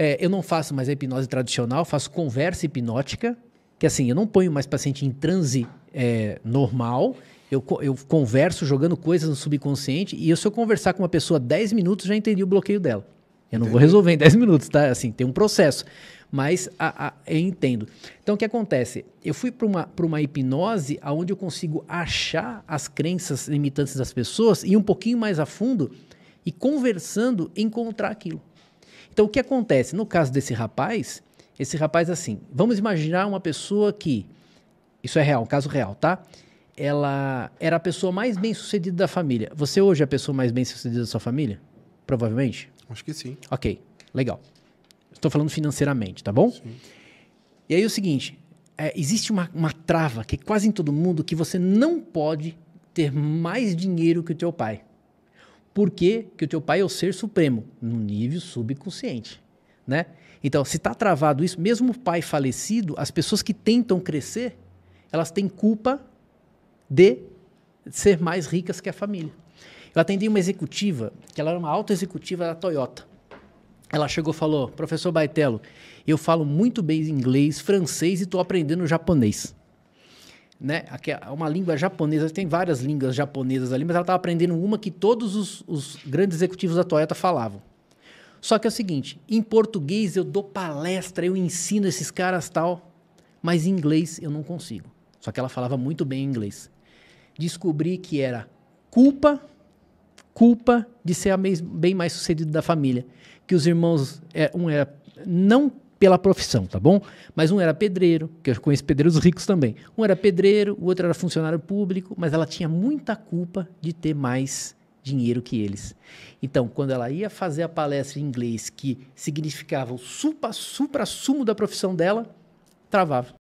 É, eu não faço mais a hipnose tradicional, faço conversa hipnótica, que assim, eu não ponho mais paciente em transe é, normal, eu, eu, converso jogando coisas no subconsciente e eu, se eu conversar com uma pessoa 10 minutos, já entendi o bloqueio dela. Eu não entendi. vou resolver em 10 minutos, tá? Assim, tem um processo. Mas a, a, eu entendo. Então, o que acontece? Eu fui para uma, uma hipnose onde eu consigo achar as crenças limitantes das pessoas e um pouquinho mais a fundo e conversando encontrar aquilo. Então o que acontece? No caso desse rapaz, esse rapaz assim, vamos imaginar uma pessoa que isso é real, um caso real, tá? Ela era a pessoa mais bem-sucedida da família. Você hoje é a pessoa mais bem-sucedida da sua família? Provavelmente? Acho que sim. OK. Legal. Estou falando financeiramente, tá bom? Sim. E aí é o seguinte, é, existe uma, uma trava que é quase em todo mundo que você não pode ter mais dinheiro que o teu pai. Por que o teu pai é o ser supremo, no nível subconsciente, né? Então, se está travado isso, mesmo o pai falecido, as pessoas que tentam crescer, elas têm culpa de ser mais ricas que a família. Eu atendi uma executiva, que ela era uma alta executiva da Toyota. Ela chegou e falou: Professor Baitelo, eu falo muito bem inglês, francês e estou aprendendo japonês né? Aqui é uma língua japonesa, tem várias línguas japonesas ali, mas ela estava aprendendo uma que todos os, os grandes executivos da Toyota falavam. Só que é o seguinte, em português eu dou palestra, eu ensino esses caras tal, mas em inglês eu não consigo. Só que ela falava muito bem inglês. Descobri que era culpa, culpa de ser a bem mais sucedido da família, que os irmãos, é, um era não pela profissão, tá bom? Mas um era pedreiro, que eu conheço pedreiros ricos também. Um era pedreiro, o outro era funcionário público, mas ela tinha muita culpa de ter mais dinheiro que eles. Então, quando ela ia fazer a palestra em inglês que significava o supra, sumo da profissão dela, travava.